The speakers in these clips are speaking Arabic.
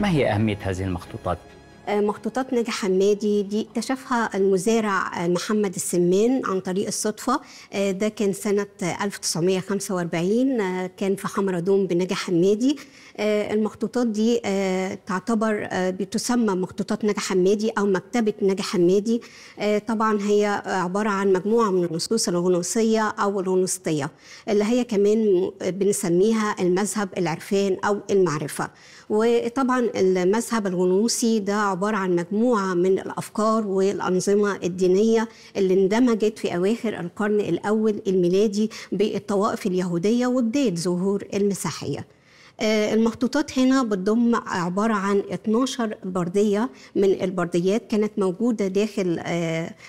ما هي أهمية هذه المخطوطات؟ آه، مخطوطات نجا حمادي دي اكتشفها المزارع آه، محمد السمان عن طريق الصدفة آه، ده كان سنة 1945 كان في حمرة دوم بنجا حمادي المخطوطات دي تعتبر بتسمى مخطوطات نجا حمادي أو مكتبة نجا حمادي طبعا هي عبارة عن مجموعة من النصوص الغنوصية أو الغنوصية اللي هي كمان بنسميها المذهب العرفان أو المعرفة وطبعا المذهب الغنوصي ده عبارة عن مجموعة من الأفكار والأنظمة الدينية اللي اندمجت في أواخر القرن الأول الميلادي بالطوائف اليهودية وبداية ظهور المسيحية آه، المخطوطات هنا بتضم عبارة عن 12 بردية من البرديات كانت موجودة داخل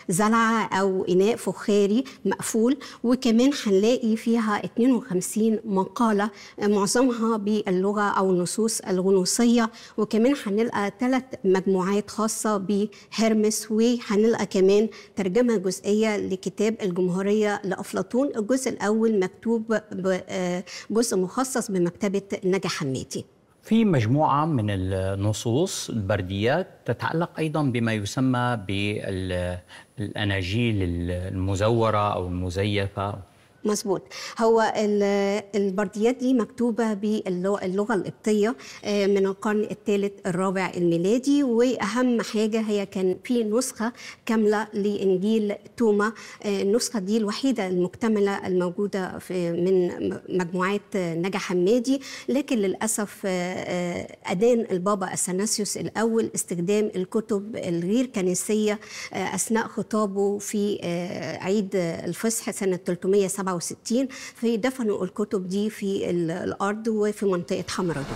زلعة آه، أو إناء فخاري مقفول وكمان هنلاقي فيها 52 مقالة آه، معظمها باللغة أو النصوص الغنوصية وكمان هنلقى ثلاث مجموعات خاصة بهرمس وهنلقى كمان ترجمة جزئية لكتاب الجمهورية لأفلاطون الجزء الأول مكتوب جزء مخصص بمكتبة حميتي في مجموعة من النصوص البرديات تتعلق أيضا بما يسمى بالأناجيل المزورة أو المزيفة مظبوط هو البرديات دي مكتوبه باللغه القبطيه آه، من القرن الثالث الرابع الميلادي واهم حاجه هي كان في نسخه كامله لانجيل توما آه، النسخه دي الوحيده المكتمله الموجوده في من مجموعات نجا حمادي لكن للاسف آه، ادان البابا اثناسيوس الاول استخدام الكتب الغير كنسيه اثناء خطابه في عيد الفصح سنه 307 67 فدفنوا الكتب دي في الأرض وفي منطقة دي.